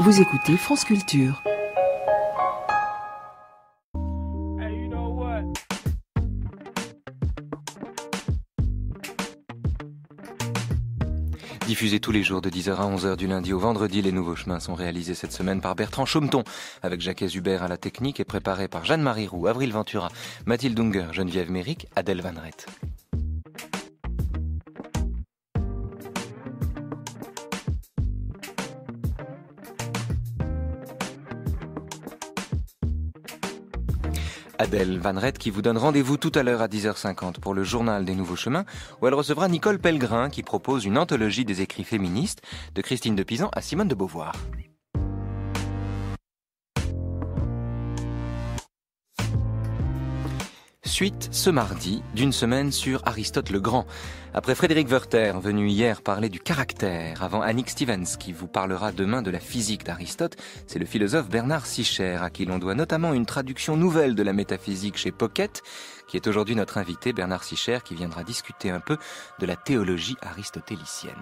Vous écoutez France Culture. Diffusé tous les jours de 10h à 11h du lundi au vendredi, les nouveaux chemins sont réalisés cette semaine par Bertrand Chaumeton, avec Jacques Hubert à la technique et préparé par Jeanne-Marie Roux, Avril Ventura, Mathilde Unger, Geneviève Méric, Adèle Van Adèle Van qui vous donne rendez-vous tout à l'heure à 10h50 pour le journal des nouveaux chemins où elle recevra Nicole Pellegrin qui propose une anthologie des écrits féministes de Christine de Pisan à Simone de Beauvoir. suite, ce mardi, d'une semaine sur Aristote le Grand. Après Frédéric Werther, venu hier parler du caractère, avant Annick Stevens, qui vous parlera demain de la physique d'Aristote, c'est le philosophe Bernard Sicher, à qui l'on doit notamment une traduction nouvelle de la métaphysique chez Pocket, qui est aujourd'hui notre invité, Bernard Sicher, qui viendra discuter un peu de la théologie aristotélicienne.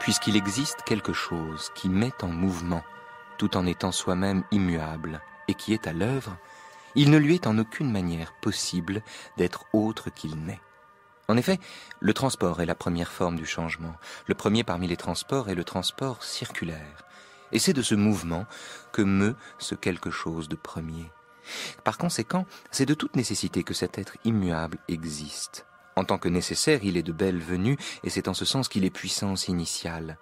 puisqu'il existe quelque chose qui met en mouvement, tout en étant soi-même immuable, et qui est à l'œuvre, il ne lui est en aucune manière possible d'être autre qu'il n'est. En effet, le transport est la première forme du changement, le premier parmi les transports est le transport circulaire, et c'est de ce mouvement que meut ce quelque chose de premier. Par conséquent, c'est de toute nécessité que cet être immuable existe. En tant que nécessaire, il est de belle venue, et c'est en ce sens qu'il est puissance initiale.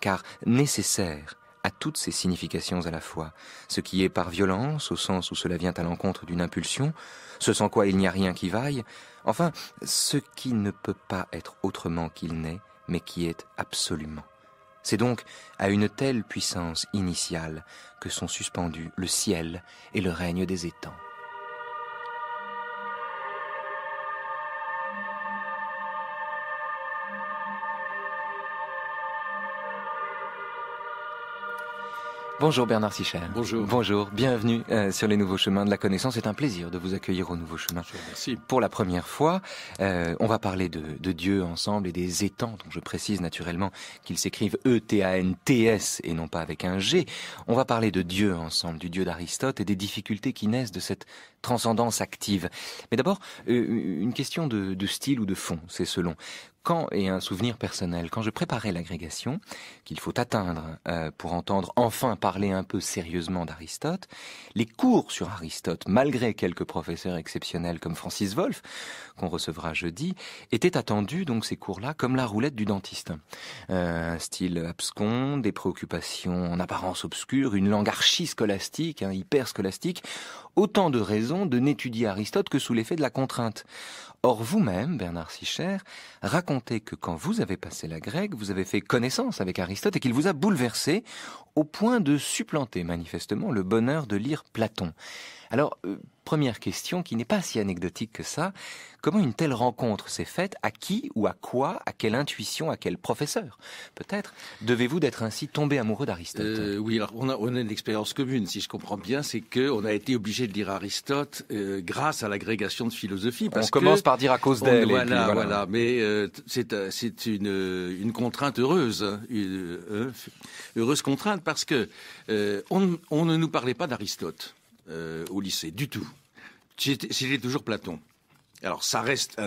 Car nécessaire a toutes ses significations à la fois, ce qui est par violence, au sens où cela vient à l'encontre d'une impulsion, ce sans quoi il n'y a rien qui vaille, enfin, ce qui ne peut pas être autrement qu'il n'est, mais qui est absolument. C'est donc à une telle puissance initiale que sont suspendus le ciel et le règne des étangs. Bonjour Bernard Sichère. Bonjour. Bonjour, bienvenue euh, sur les nouveaux chemins de la connaissance. C'est un plaisir de vous accueillir au Nouveau chemins. Merci. Pour la première fois, euh, on va parler de, Dieu ensemble et des étangs, dont je précise naturellement qu'ils s'écrivent E-T-A-N-T-S et non pas avec un G. On va parler de Dieu ensemble, du Dieu d'Aristote et des difficultés qui naissent de cette transcendance active. Mais d'abord, euh, une question de style ou de fond, c'est selon quand, et un souvenir personnel, quand je préparais l'agrégation, qu'il faut atteindre euh, pour entendre enfin parler un peu sérieusement d'Aristote, les cours sur Aristote, malgré quelques professeurs exceptionnels comme Francis Wolff, qu'on recevra jeudi, étaient attendus, donc ces cours-là, comme la roulette du dentiste. Euh, un style abscond, des préoccupations en apparence obscure, une langue scolastique un hyper-scolastique, autant de raisons de n'étudier Aristote que sous l'effet de la contrainte. Or, vous-même, Bernard Sicher, racontez que quand vous avez passé la grecque, vous avez fait connaissance avec Aristote et qu'il vous a bouleversé au point de supplanter manifestement le bonheur de lire Platon. Alors, euh, première question qui n'est pas si anecdotique que ça, comment une telle rencontre s'est faite À qui ou à quoi À quelle intuition À quel professeur Peut-être devez-vous d'être ainsi tombé amoureux d'Aristote euh, Oui, on a, on a une expérience commune, si je comprends bien, c'est qu'on a été obligé de dire Aristote euh, grâce à l'agrégation de philosophie. on commence par dire à cause d'elle. Voilà, voilà, Mais c'est une, contrainte heureuse, hein, heureuse contrainte parce que on ne nous parlait pas d'Aristote. Euh, au lycée, du tout. J'étais toujours Platon. Alors ça reste.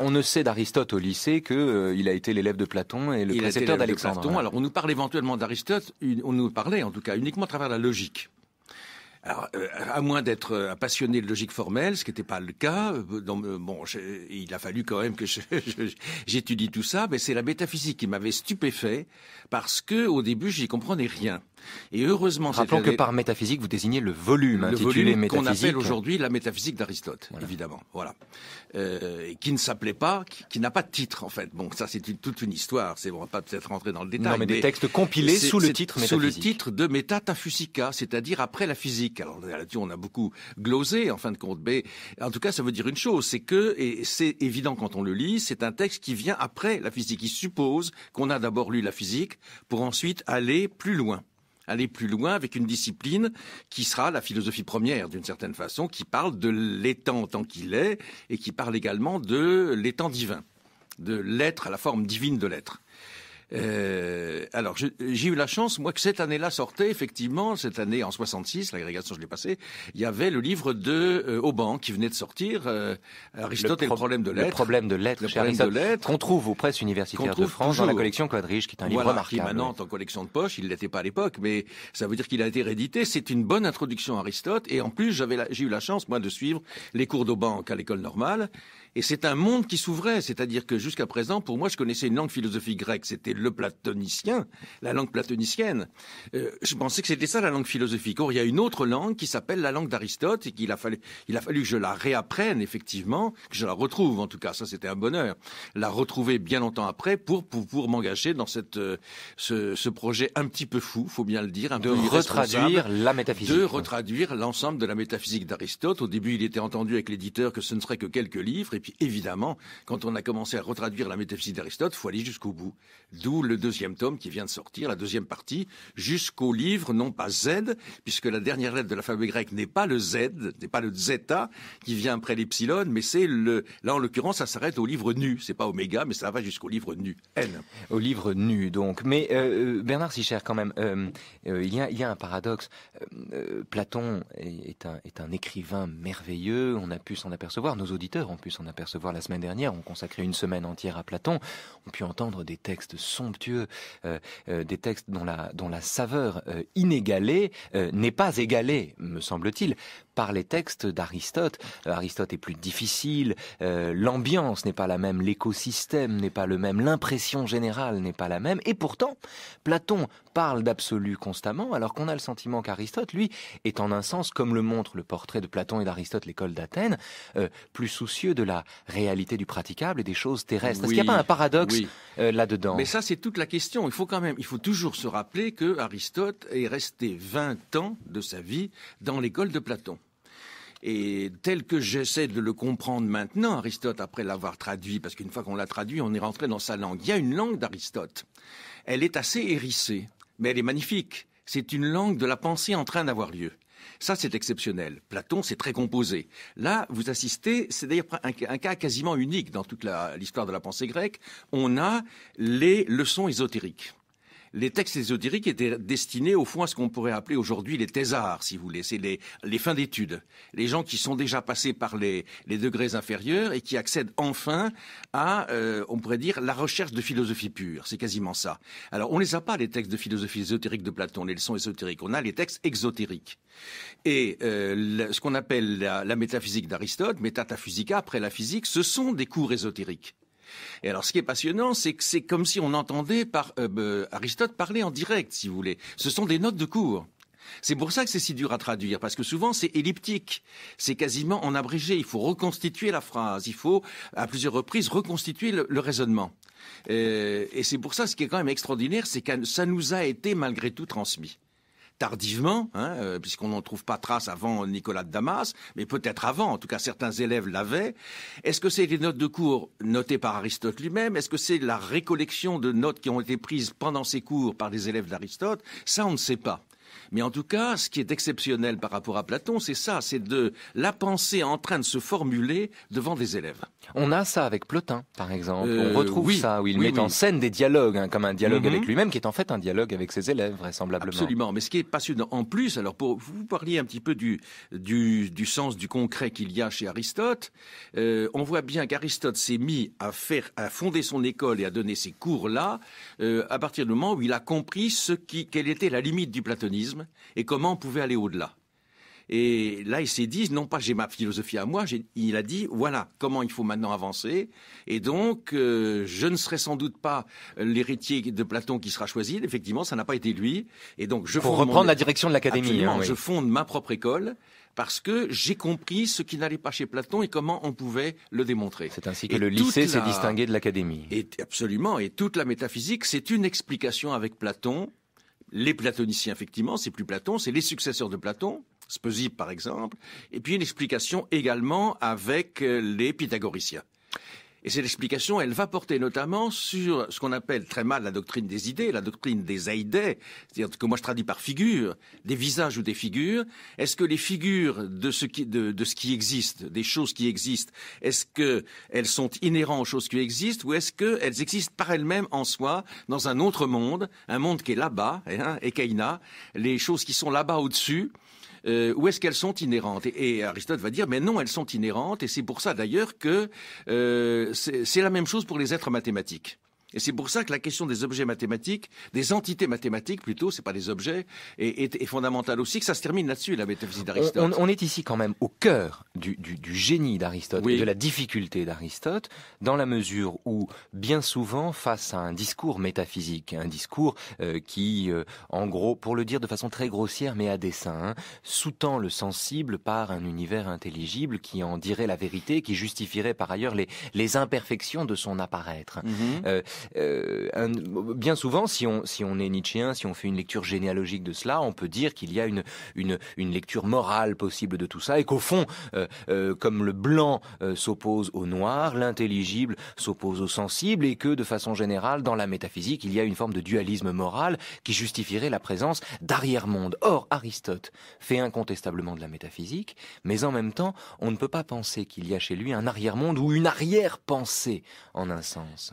on ne sait d'Aristote au lycée que euh, il a été l'élève de Platon et le précepteur d'Alexandre. Alors on nous parle éventuellement d'Aristote, on nous parlait en tout cas uniquement à travers la logique. Alors, euh, à moins d'être passionné de logique formelle, ce qui n'était pas le cas, bon, il a fallu quand même que j'étudie tout ça, mais c'est la métaphysique qui m'avait stupéfait parce que au début j'y comprenais rien. Et heureusement, rappelons que par métaphysique, vous désignez le volume le intitulé volume qu'on appelle aujourd'hui la métaphysique d'Aristote, évidemment. Voilà, euh, qui ne s'appelait pas, qui, n'a pas de titre en fait. Bon, ça c'est toute une histoire. C'est on va pas peut-être rentrer dans le détail. Non, mais, des textes compilés sous le titre métaphysique. Sous le titre de Métaphysica, c'est-à-dire après la physique. Alors là-dessus, on a beaucoup glosé en fin de compte, mais en tout cas, ça veut dire une chose, c'est que et c'est évident quand on le lit, c'est un texte qui vient après la physique, qui suppose qu'on a d'abord lu la physique pour ensuite aller plus loin aller plus loin avec une discipline qui sera la philosophie première d'une certaine façon, qui parle de l'étang tant qu'il est et qui parle également de l'étang divin, de l'être à la forme divine de l'être. Euh, alors, j'ai eu la chance, moi, que cette année-là sortait, effectivement, cette année, en 66, l'agrégation, je l'ai passée, il y avait le livre de euh, qui venait de sortir, euh, Aristote et le problème de l'être. Le problème de l'être, Aristote, qu'on trouve aux presses universitaires de France dans la collection Quadrige, qui est un livre remarquable. maintenant, en collection de poche, il ne l'était pas à l'époque, mais ça veut dire qu'il a été réédité. C'est une bonne introduction à Aristote, et en plus, j'ai eu la chance, moi, de suivre les cours d'Auban à l'école normale, et c'est un monde qui s'ouvrait, c'est-à-dire que jusqu'à présent, pour moi, je connaissais une langue philosophique grecque, c'était le platonicien, la langue platonicienne. Euh, je pensais que c'était ça la langue philosophique. Or, il y a une autre langue qui s'appelle la langue d'Aristote et qu'il a fallu, il a fallu que je la réapprenne effectivement, que je la retrouve en tout cas. Ça, c'était un bonheur. La retrouver bien longtemps après pour pour, m'engager dans cette euh, ce, ce, projet un petit peu fou, faut bien le dire, un de peu retraduire la métaphysique, de retraduire l'ensemble de la métaphysique d'Aristote. Au début, il était entendu avec l'éditeur que ce ne serait que quelques livres. Et évidemment, quand on a commencé à retraduire la métaphysique d'Aristote, faut aller jusqu'au bout. D'où le deuxième tome qui vient de sortir, la deuxième partie, jusqu'au livre, non pas Z, puisque la dernière lettre de la l'alphabet grecque n'est pas le Z, n'est pas le zeta qui vient après l'epsilon, mais c'est le. Là, en l'occurrence, ça s'arrête au livre nu. C'est pas oméga, mais ça va jusqu'au livre nu. N. Au livre nu, donc. Mais euh, euh, Bernard, Bernard cher quand même, euh, il, y a, un paradoxe. Platon est un, est un écrivain merveilleux. On a pu s'en apercevoir. Nos auditeurs ont pu s'en apercevoir Percevoir la semaine dernière, on consacrait une semaine entière à Platon, on pu entendre des textes somptueux, euh, euh, des textes dont la, saveur euh, inégalée n'est pas égalée, me semble-t-il, par les textes d'Aristote. Euh, Aristote est plus difficile, euh, l'ambiance n'est pas la même, l'écosystème n'est pas le même, l'impression générale n'est pas la même, et pourtant, Platon parle d'absolu constamment, alors qu'on a le sentiment qu'Aristote, lui, est en un sens, comme le montre le portrait de Platon et d'Aristote, l'école d'Athènes, euh, plus soucieux de la réalité du praticable et des choses terrestres. Est-ce qu'il n'y a pas un paradoxe là-dedans Mais ça, c'est toute la question. Il faut quand même, il faut toujours se rappeler que Aristote est resté 20 ans de sa vie dans l'école de Platon. Et tel que j'essaie de le comprendre maintenant, Aristote, après l'avoir traduit, parce qu'une fois qu'on l'a traduit, on est rentré dans sa langue. Il y a une langue d'Aristote. Elle est assez hérissée, mais elle est magnifique. C'est une langue de la pensée en train d'avoir lieu. Ça, c'est exceptionnel. Platon, c'est très composé. Là, vous assistez, c'est d'ailleurs un, cas quasiment unique dans toute l'histoire de la pensée grecque. On a les leçons ésotériques les textes ésotériques étaient destinés au fond à ce qu'on pourrait appeler aujourd'hui les thésards, si vous voulez, c'est les, fins d'études, les gens qui sont déjà passés par les, degrés inférieurs et qui accèdent enfin à, euh, on pourrait dire, la recherche de philosophie pure. C'est quasiment ça. Alors on ne les a pas les textes de philosophie ésotérique de Platon, les leçons ésotériques. On a les textes exotériques et euh, ce qu'on appelle la, métaphysique d'Aristote, métaphysica après la physique, ce sont des cours ésotériques. Et alors, ce qui est passionnant, c'est que c'est comme si on entendait par, euh, Aristote parler en direct, si vous voulez. Ce sont des notes de cours. C'est pour ça que c'est si dur à traduire, parce que souvent c'est elliptique, c'est quasiment en abrégé, il faut reconstituer la phrase, il faut à plusieurs reprises reconstituer le, raisonnement. et, euh, et c'est pour ça ce qui est quand même extraordinaire, c'est que ça nous a été malgré tout transmis tardivement, hein, euh, puisqu'on n'en trouve pas trace avant Nicolas de Damas, mais peut-être avant, en tout cas certains élèves l'avaient. Est-ce que c'est les notes de cours notées par Aristote lui-même Est-ce que c'est la récollection de notes qui ont été prises pendant ses cours par les élèves d'Aristote Ça, on ne sait pas. Mais en tout cas, ce qui est exceptionnel par rapport à Platon, c'est ça, c'est de la pensée en train de se formuler devant des élèves. On a ça avec Plotin, par exemple. On euh, retrouve ça, où il met en scène des dialogues, hein, comme un dialogue mhm. avec lui-même, qui est en fait un dialogue avec ses élèves, vraisemblablement. Absolument. Mais ce qui est passionnant en plus, alors pour vous parliez un petit peu du, sens du concret qu'il y a chez Aristote, euh, on voit bien qu'Aristote s'est mis à faire, à fonder son école et à donner ses cours-là euh, à partir du moment où il a compris ce quelle était la limite du platonisme et comment on pouvait aller au-delà. Et là, il s'est dit, non pas j'ai ma philosophie à moi, il a dit, voilà comment il faut maintenant avancer. Et donc, euh, je ne serai sans doute pas l'héritier de Platon qui sera choisi. Effectivement, ça n'a pas été lui. Et donc, je Pour reprendre la direction de l'académie. Hein, je fonde ma propre école parce que j'ai compris ce qui n'allait pas chez Platon et comment on pouvait le démontrer. C'est ainsi que le lycée s'est distingué de l'académie. absolument. Et toute la métaphysique, c'est une explication avec Platon les platoniciens, effectivement, c'est plus Platon, c'est les successeurs de Platon, Speusippe par exemple, et puis une explication également avec euh, les pythagoriciens. Et cette explication, elle va porter notamment sur ce qu'on appelle très mal la doctrine des idées, la doctrine des aïdés, c'est-à-dire que moi je traduis par figure, des visages ou des figures. Est-ce que les figures de ce qui, de, de ce qui existe, des choses qui existent, est-ce qu'elles sont inhérentes aux choses qui existent ou est-ce qu'elles existent par elles-mêmes en soi dans un autre monde, un monde qui est là-bas, hein, et les choses qui sont là-bas au-dessus, euh, est-ce qu'elles sont inhérentes et, et, Aristote va dire, mais non, elles sont inhérentes, et c'est pour ça d'ailleurs que euh, c'est la même chose pour les êtres mathématiques. Et c'est pour ça que la question des objets mathématiques, des entités mathématiques plutôt, c'est pas des objets, est, fondamentale aussi, que ça se termine là-dessus, la métaphysique d'Aristote. On, est ici quand même au cœur du, génie d'Aristote, de la difficulté d'Aristote, dans la mesure où, bien souvent, face à un discours métaphysique, un discours euh, qui, euh, en gros, pour le dire de façon très grossière mais à dessein, hein, sous-tend le sensible par un univers intelligible qui en dirait la vérité, qui justifierait par ailleurs les, imperfections de son apparaître. Mhm. Euh, euh, bien souvent, si on, si on est nietzschéen, si on fait une lecture généalogique de cela, on peut dire qu'il y a une, une, une, lecture morale possible de tout ça, et qu'au fond, euh, euh, comme le blanc s'oppose au noir, l'intelligible s'oppose au sensible, et que de façon générale, dans la métaphysique, il y a une forme de dualisme moral qui justifierait la présence d'arrière-monde. Or, Aristote fait incontestablement de la métaphysique, mais en même temps, on ne peut pas penser qu'il y a chez lui un arrière-monde ou une arrière-pensée, en un sens.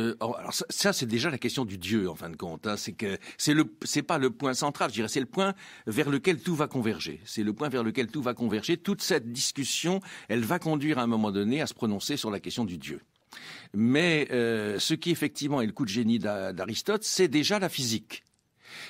Euh, alors ça, c'est déjà la question du Dieu en fin de compte. Hein. c'est que c'est pas le point central. Je dirais c'est le point vers lequel tout va converger. C'est le point vers lequel tout va converger. Toute cette discussion, elle va conduire à un moment donné à se prononcer sur la question du Dieu. Mais euh, ce qui effectivement est le coup de génie d'Aristote, c'est déjà la physique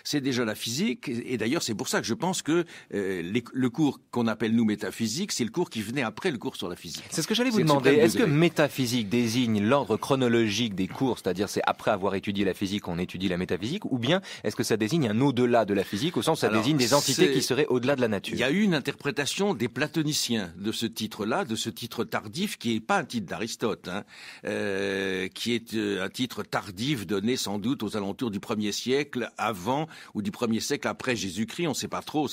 c'est déjà la physique. Et d'ailleurs, c'est pour ça que je pense que euh, le cours qu'on appelle nous métaphysique, c'est le cours qui venait après le cours sur la physique. C'est ce que j'allais vous demander. Est-ce que métaphysique désigne l'ordre chronologique des cours, c'est-à-dire c'est après avoir étudié la physique on étudie la métaphysique, ou bien est-ce que ça désigne un au-delà de la physique, au sens où ça désigne des entités qui seraient au-delà de la nature Il y a eu une interprétation des platoniciens de ce titre-là, de ce titre tardif, qui n'est pas un titre d'Aristote, hein, euh, qui est euh, un titre tardif donné sans doute aux alentours du 1er siècle avant ou du premier siècle après Jésus-Christ, on ne sait pas trop.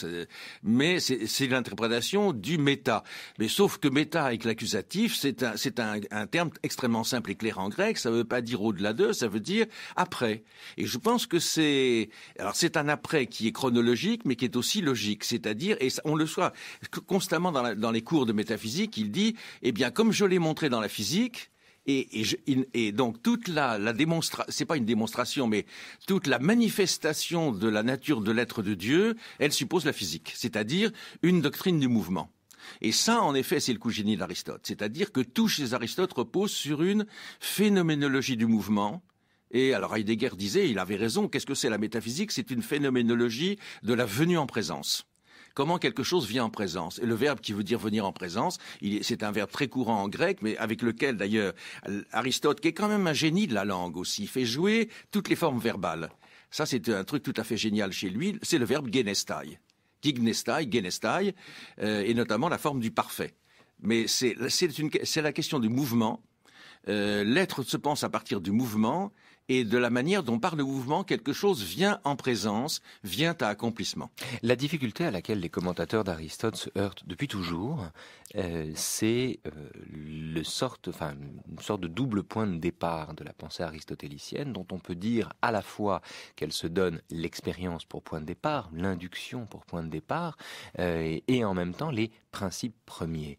Mais c'est l'interprétation du méta. Mais sauf que méta avec l'accusatif, c'est un, terme extrêmement simple et clair en grec. Ça ne veut pas dire au-delà d'eux, ça veut dire après. Et je pense que c'est, alors c'est un après qui est chronologique, mais qui est aussi logique. C'est-à-dire, et on le voit constamment dans les cours de métaphysique, il dit, eh bien, comme je l'ai montré dans la physique, et, donc toute la, la c'est pas une démonstration, mais toute la manifestation de la nature de l'être de Dieu, elle suppose la physique, c'est-à-dire une doctrine du mouvement. Et ça, en effet, c'est le coup d'Aristote. C'est-à-dire que tout chez Aristote repose sur une phénoménologie du mouvement. Et alors Heidegger disait, il avait raison, qu'est-ce que c'est la métaphysique C'est une phénoménologie de la venue en présence comment quelque chose vient en présence. Et le verbe qui veut dire venir en présence, c'est un verbe très courant en grec, mais avec lequel d'ailleurs Aristote, qui est quand même un génie de la langue aussi, fait jouer toutes les formes verbales. Ça, c'est un truc tout à fait génial chez lui, c'est le verbe genestai. Gignestai, genestai, euh, et notamment la forme du parfait. Mais c'est la question du mouvement. Euh, l'être se pense à partir du mouvement, et de la manière dont par le mouvement quelque chose vient en présence, vient à accomplissement. La difficulté à laquelle les commentateurs d'Aristote se heurtent depuis toujours, euh, c'est euh, enfin, une sorte de double point de départ de la pensée aristotélicienne, dont on peut dire à la fois qu'elle se donne l'expérience pour point de départ, l'induction pour point de départ, euh, et, en même temps les principes premiers.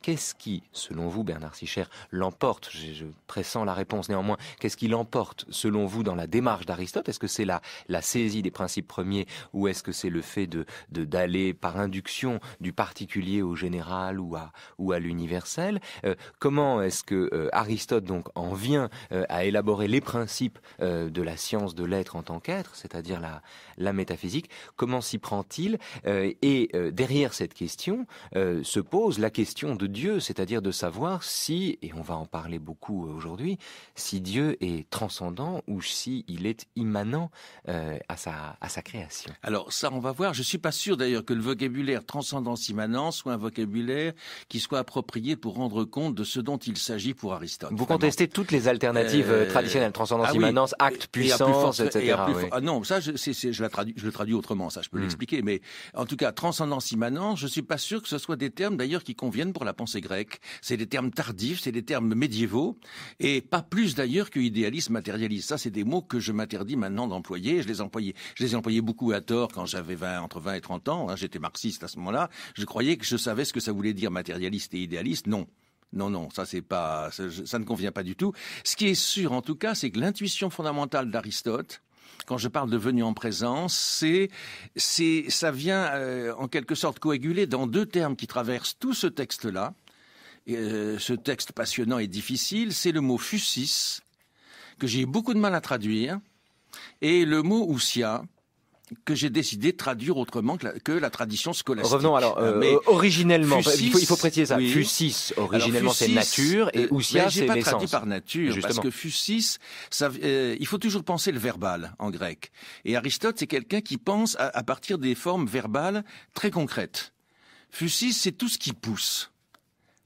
Qu'est-ce qui, selon vous, Bernard Sicher, l'emporte je pressens la réponse néanmoins. Qu'est-ce qui l'emporte selon vous, dans la démarche d'Aristote Est-ce que c'est la, saisie des principes premiers ou est-ce que c'est le fait de, d'aller par induction du particulier au général ou à, ou à l'universel euh, Comment est-ce que euh, Aristote donc en vient euh, à élaborer les principes de la science de l'être en tant qu'être, c'est-à-dire la, la métaphysique Comment s'y prend-il Et derrière cette question se pose la question de Dieu, c'est-à-dire de savoir si, et on va en parler beaucoup aujourd'hui, si Dieu est transcendant transcendant ou si est immanent euh, à, sa, création. Alors ça, on va voir. Je suis pas sûr d'ailleurs que le vocabulaire transcendance-immanence soit un vocabulaire qui soit approprié pour rendre compte de ce dont il s'agit pour Aristote. Vous contestez toutes les alternatives euh, euh, traditionnelles, transcendance-immanence, ah acte, puissance, et etc. Ah non, ça, je, la je le traduis autrement, ça je peux hmm. l'expliquer. Mais en tout cas, transcendance-immanence, je suis pas sûr que ce soit des termes d'ailleurs qui conviennent pour la pensée grecque. C'est des termes tardifs, c'est des termes médiévaux, et pas plus d'ailleurs que idéalisme Matérialiste, Ça, c'est des mots que je m'interdis maintenant d'employer. Je les employais, je les ai employés beaucoup à tort quand j'avais 20, entre 20 et 30 ans. Hein. J'étais marxiste à ce moment-là. Je croyais que je savais ce que ça voulait dire matérialiste et idéaliste. Non. Non, non, ça c'est pas, ça, ne convient pas du tout. Ce qui est sûr, en tout cas, c'est que l'intuition fondamentale d'Aristote, quand je parle de venu en présence, c'est, c'est, ça vient euh, en quelque sorte coaguler dans deux termes qui traversent tout ce texte-là. Euh, ce texte passionnant et difficile, c'est le mot fusis que j'ai eu beaucoup de mal à traduire, et le mot Ousia, que j'ai décidé de traduire autrement que la, tradition scolastique. Revenons alors, euh, euh, mais euh, originellement, il, faut, il, faut, préciser ça, oui. originellement c'est nature, et ousia c'est pas traduit par nature, Justement. parce que fussis, ça, il faut toujours penser le verbal en grec. Et Aristote, c'est quelqu'un qui pense à, partir des formes verbales très concrètes. fusis c'est tout ce qui pousse.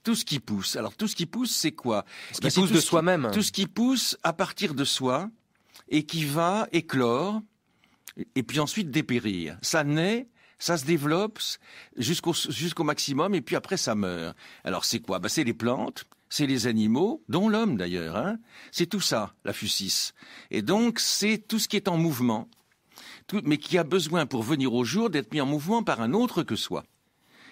Tout ce qui pousse. Alors tout ce qui pousse, c'est quoi eh Ce qui pousse de soi-même. Tout ce qui pousse à partir de soi et qui va éclore et puis ensuite dépérir. Ça naît, ça se développe jusqu'au maximum et puis après ça meurt. Alors c'est quoi ben, C'est les plantes, c'est les animaux, dont l'homme d'ailleurs. Hein. c'est tout ça, la fucis. Et donc c'est tout ce qui est en mouvement, mais qui a besoin pour venir au jour d'être mis en mouvement par un autre que soi.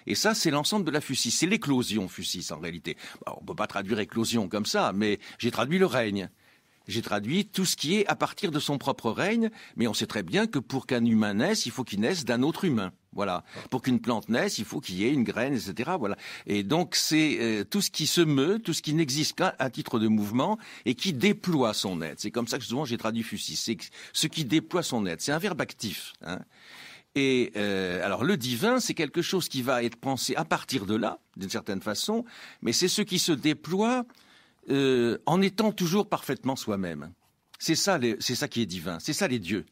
Et ça, c'est l'ensemble de la fusis. C'est l'éclosion fusis, en réalité. Bah, on ne peut pas traduire éclosion comme ça, mais j'ai traduit le règne. J'ai traduit tout ce qui est à partir de son propre règne, mais on sait très bien que pour qu'un humain naisse, il faut qu'il naisse d'un autre humain. Voilà. Pour qu'une plante naisse, il faut qu'il y ait une graine, etc. Voilà. Et donc c'est euh, tout ce qui se meut, tout ce qui n'existe qu'à titre de mouvement et qui déploie son être. C'est comme ça que souvent j'ai traduit fusis, C'est ce qui déploie son être. C'est un verbe actif. Hein. Et euh, alors le divin, c'est quelque chose qui va être pensé à partir de là, d'une certaine façon, mais c'est ce qui se déploie euh, en étant toujours parfaitement soi-même. C'est ça, c'est ça qui est divin, c'est ça les dieux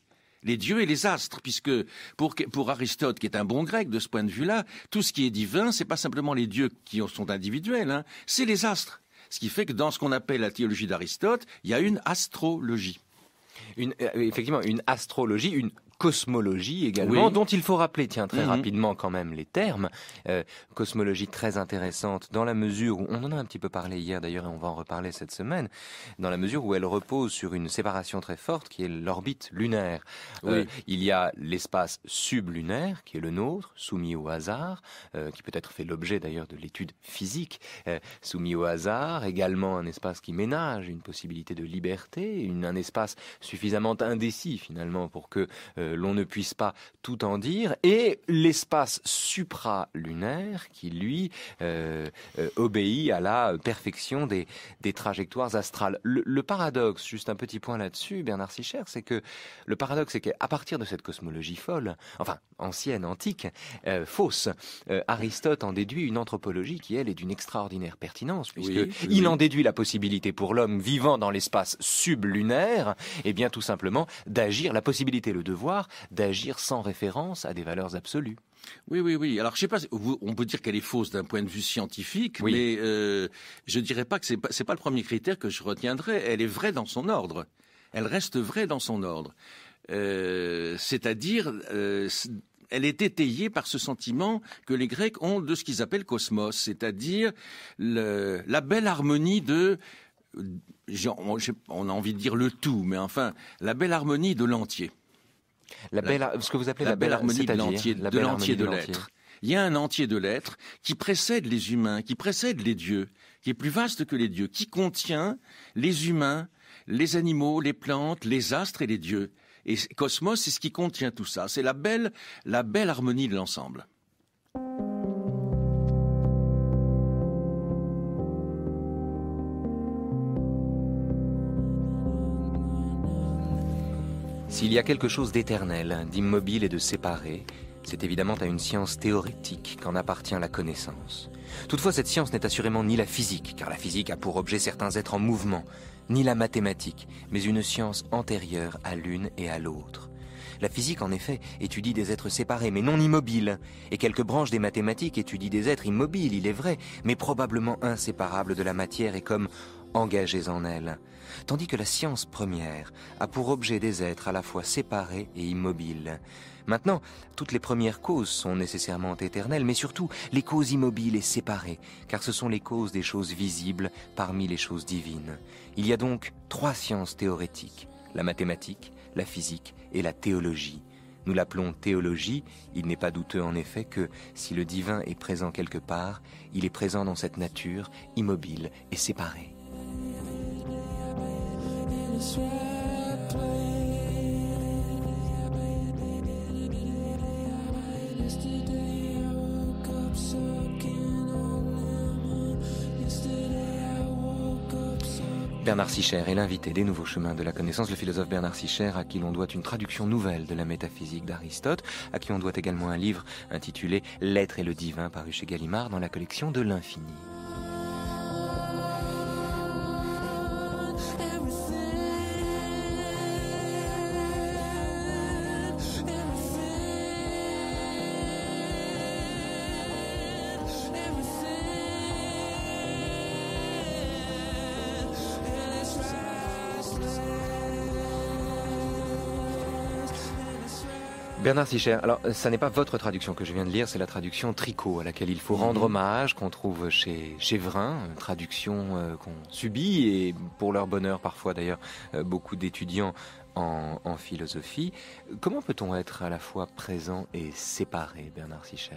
les dieux et les astres, puisque pour, Aristote, qui est un bon grec de ce point de vue-là, tout ce qui est divin, c'est pas simplement les dieux qui sont individuels, hein, c'est les astres. Ce qui fait que dans ce qu'on appelle la théologie d'Aristote, il y a une astrologie. Euh, effectivement, une astrologie, une cosmologie également, dont il faut rappeler, tiens, très mhm. rapidement quand même les termes. Euh, cosmologie très intéressante dans la mesure où, on en a un petit peu parlé hier d'ailleurs et on va en reparler cette semaine, dans la mesure où elle repose sur une séparation très forte qui est l'orbite lunaire. Euh, il y a l'espace sublunaire qui est le nôtre, soumis au hasard, euh, qui peut-être fait l'objet d'ailleurs de l'étude physique, soumis au hasard, également un espace qui ménage une possibilité de liberté, un espace suffisamment indécis finalement pour que euh, l'on ne puisse pas tout en dire, et l'espace supralunaire qui, lui, euh, euh, obéit à la perfection des, trajectoires astrales. Le, paradoxe, juste un petit point là-dessus, Bernard Sicher, c'est que le paradoxe, c'est qu'à partir de cette cosmologie folle, enfin ancienne, antique, fausse, Aristote en déduit une anthropologie qui, elle, est d'une extraordinaire pertinence, puisqu'il en déduit la possibilité pour l'homme vivant dans l'espace sublunaire, et eh bien tout simplement d'agir, la possibilité, le devoir, d'agir sans référence à des valeurs absolues. Oui, oui, oui. Alors, je sais pas, on peut dire qu'elle est fausse d'un point de vue scientifique, mais je euh, je dirais pas que c'est pas, pas le premier critère que je retiendrai. Elle est vraie dans son ordre. Elle reste vraie dans son ordre. Euh, c'est-à-dire, euh, elle est étayée par ce sentiment que les Grecs ont de ce qu'ils appellent cosmos, c'est-à-dire la belle harmonie de on a envie de dire le tout, mais enfin, la belle harmonie de l'entier. La belle, ce que vous appelez la, belle harmonie de l'entier de l'être. Il y a un entier de l'être qui précède les humains, qui précède les dieux, qui est plus vaste que les dieux, qui contient les humains, les animaux, les plantes, les astres et les dieux. Et Cosmos, c'est ce qui contient tout ça. C'est la belle, la belle harmonie de l'ensemble. S'il y a quelque chose d'éternel, d'immobile et de séparé, c'est évidemment à une science théorétique qu'en appartient la connaissance. Toutefois, cette science n'est assurément ni la physique, car la physique a pour objet certains êtres en mouvement, ni la mathématique, mais une science antérieure à l'une et à l'autre. La physique, en effet, étudie des êtres séparés, mais non immobiles, et quelques branches des mathématiques étudient des êtres immobiles, il est vrai, mais probablement inséparables de la matière et comme engagés en elle, tandis que la science première a pour objet des êtres à la fois séparés et immobiles. Maintenant, toutes les premières causes sont nécessairement éternelles, mais surtout les causes immobiles et séparées, car ce sont les causes des choses visibles parmi les choses divines. Il y a donc trois sciences théorétiques, la mathématique, la physique et la théologie. Nous l'appelons théologie, il n'est pas douteux en effet que si le divin est présent quelque part, il est présent dans cette nature immobile et séparée. Bernard Sicher est l'invité des nouveaux chemins de la connaissance, le philosophe Bernard Sicher, à qui l'on doit une traduction nouvelle de la métaphysique d'Aristote, à qui on doit également un livre intitulé L'être et le divin, paru chez Gallimard dans la collection de l'infini. Bernard Sicher, alors euh, ça n'est pas votre traduction que je viens de lire, c'est la traduction Tricot, à laquelle il faut mhm. rendre hommage, qu'on trouve chez Vrin, euh, traduction euh, qu'on subit, et pour leur bonheur parfois d'ailleurs, beaucoup d'étudiants en, philosophie. Comment peut-on être à la fois présent et séparé, Bernard Sicher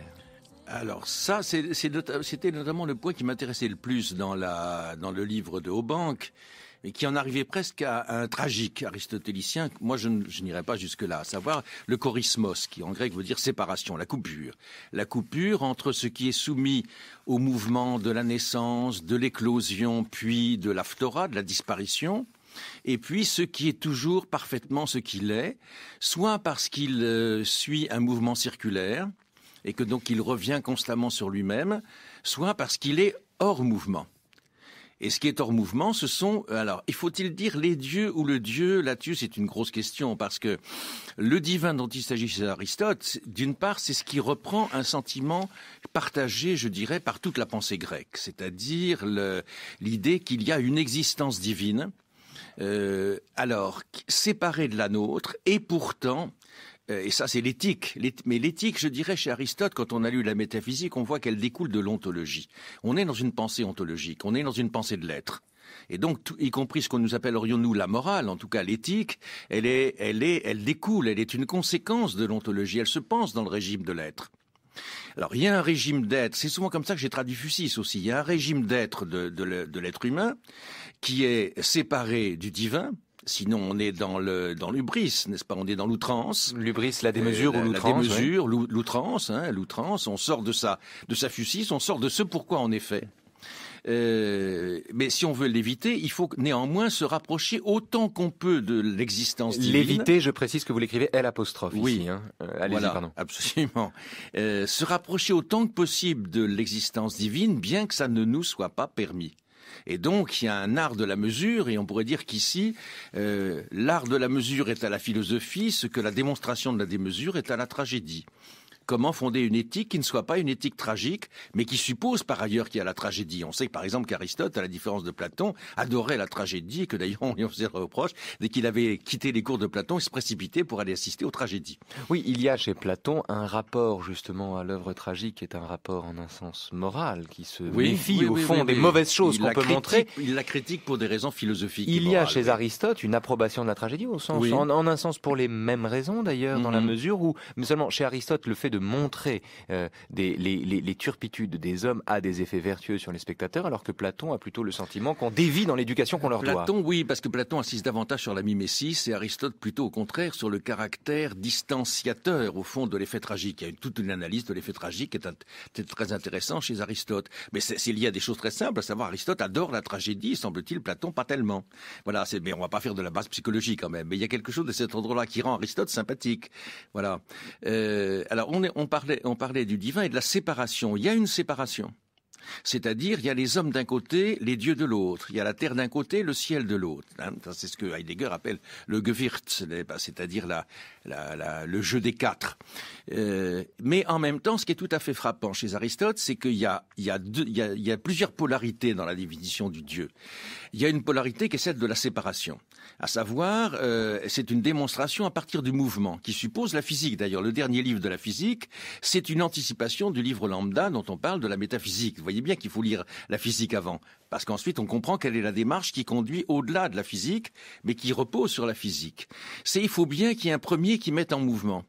alors ça, c'était notamment le point qui m'intéressait le plus dans, le livre de Hobanque, et qui en arrivait presque à, un tragique aristotélicien. Moi, je, n'irai pas jusque-là, à savoir le chorismos, qui en grec veut dire séparation, la coupure. La coupure entre ce qui est soumis au mouvement de la naissance, de l'éclosion, puis de la flora, de la disparition, et puis ce qui est toujours parfaitement ce qu'il est, soit parce qu'il euh, suit un mouvement circulaire et que donc il revient constamment sur lui-même, soit parce qu'il est hors mouvement. Et ce qui est hors mouvement, ce sont, euh, alors, il faut-il dire les dieux ou le dieu Là-dessus, c'est une grosse question, parce que le divin dont il s'agit chez Aristote, d'une part, c'est ce qui reprend un sentiment partagé, je dirais, par toute la pensée grecque, c'est-à-dire l'idée qu'il y a une existence divine, euh, alors séparée de la nôtre, et pourtant euh, et ça c'est l'éthique. Mais l'éthique, je dirais, chez Aristote, quand on a lu la métaphysique, on voit qu'elle découle de l'ontologie. On est dans une pensée ontologique, on est dans une pensée de l'être. Et donc, y compris ce qu'on nous appellerions nous la morale, en tout cas l'éthique, elle est, elle est, elle découle, elle est une conséquence de l'ontologie. Elle se pense dans le régime de l'être. Alors, il y a un régime d'être. C'est souvent comme ça que j'ai traduit Fusis aussi. Il y a un régime d'être de l'être humain qui est séparé du divin, Sinon, on est dans le dans l'ubris, n'est-ce pas On est dans l'outrance. L'ubris, la démesure euh, ou l'outrance. La démesure, l'outrance, hein, l'outrance. On sort de sa de sa fucisse, on sort de ce pourquoi en effet. Euh, mais si on veut l'éviter, il faut néanmoins se rapprocher autant qu'on peut de l'existence divine. L'éviter, je précise que vous l'écrivez L apostrophe. Oui, hein. euh, absolument. se rapprocher autant que possible de l'existence divine, bien que ça ne nous soit pas permis. Et donc, il y a un art de la mesure, et on pourrait dire qu'ici, euh, l'art de la mesure est à la philosophie, ce que la démonstration de la démesure est à la tragédie. Comment fonder une éthique qui ne soit pas une éthique tragique, mais qui suppose par ailleurs qu'il y a la tragédie On sait par exemple qu'Aristote, à la différence de Platon, adorait la tragédie et que d'ailleurs on lui en faisait reproche. Dès qu'il avait quitté les cours de Platon, il se précipitait pour aller assister aux tragédies. Oui, il y a chez Platon un rapport justement à l'œuvre tragique qui est un rapport en un sens moral qui se méfie au fond des mauvaises choses qu'on peut montrer. Il la critique pour des raisons philosophiques. Il y a chez Aristote une approbation de la tragédie au sens, en, un sens pour les mêmes raisons d'ailleurs, dans la mhm. mesure où, mais seulement chez Aristote, le fait de montrer euh, les, turpitudes des hommes a des effets vertueux sur les spectateurs, alors que Platon a plutôt le sentiment qu'on dévie dans l'éducation qu'on leur doit. Platon, oui, parce que Platon insiste davantage sur la mimésis et Aristote plutôt au contraire sur le caractère distanciateur au fond de l'effet tragique. Il y a toute une analyse de l'effet tragique qui est très intéressant chez Aristote. Mais s'il y a des choses très simples, à savoir Aristote adore la tragédie, semble-t-il, Platon pas tellement. Voilà, c'est mais on va pas faire de la base psychologique quand même. Mais il y a quelque chose de cet endroit-là qui rend Aristote sympathique. Voilà. Euh, alors on est on parlait, du divin et de la séparation. Il y a une séparation. C'est-à-dire, il y a les hommes d'un côté, les dieux de l'autre. Il y a la terre d'un côté, le ciel de l'autre. Hein. C'est ce que Heidegger appelle le Gewirt, c'est-à-dire le jeu des quatre. Euh, mais en même temps, ce qui est tout à fait frappant chez Aristote, c'est qu'il y a, plusieurs polarités dans la définition du dieu. Il y a une polarité qui est celle de la séparation à savoir, euh, c'est une démonstration à partir du mouvement, qui suppose la physique. D'ailleurs, le dernier livre de la physique, c'est une anticipation du livre lambda dont on parle de la métaphysique. Vous voyez bien qu'il faut lire la physique avant, parce qu'ensuite on comprend quelle est la démarche qui conduit au-delà de la physique, mais qui repose sur la physique. C'est il faut bien qu'il y ait un premier qui mette en mouvement.